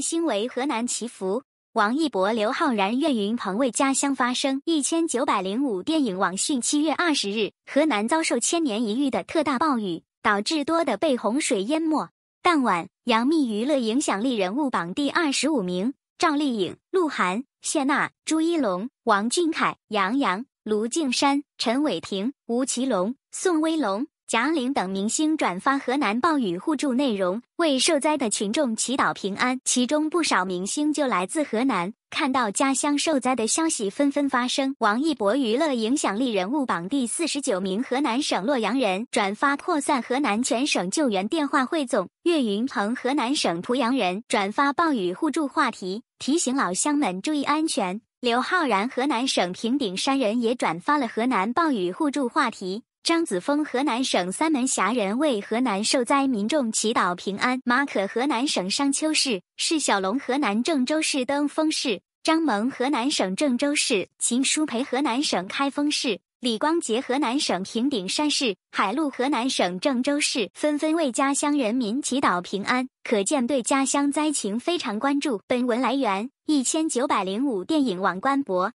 新为河南祈福，王一博、刘昊然、岳云鹏为家乡发声。一千九百零五电影网讯，七月二十日，河南遭受千年一遇的特大暴雨，导致多的被洪水淹没。当晚，杨幂娱乐影响力人物榜第二十五名，赵丽颖、鹿晗、谢娜、朱一龙、王俊凯、杨洋、卢靖姗、陈伟霆、吴奇隆、宋威龙。贾玲等明星转发河南暴雨互助内容，为受灾的群众祈祷平安。其中不少明星就来自河南，看到家乡受灾的消息，纷纷发声。王一博娱乐影响力人物榜第四十九名，河南省洛阳人，转发扩散河南全省救援电话汇总。岳云鹏，河南省濮阳人，转发暴雨互助话题，提醒老乡们注意安全。刘昊然，河南省平顶山人，也转发了河南暴雨互助话题。张子枫，河南省三门峡人，为河南受灾民众祈祷平安。马可，河南省商丘市。释小龙，河南郑州市登封市。张萌，河南省郑州市。秦书培，河南省开封市。李光洁，河南省平顶山市。海陆，河南省郑州市，纷纷为家乡人民祈祷平安。可见对家乡灾情非常关注。本文来源：一千九百零五电影网官博。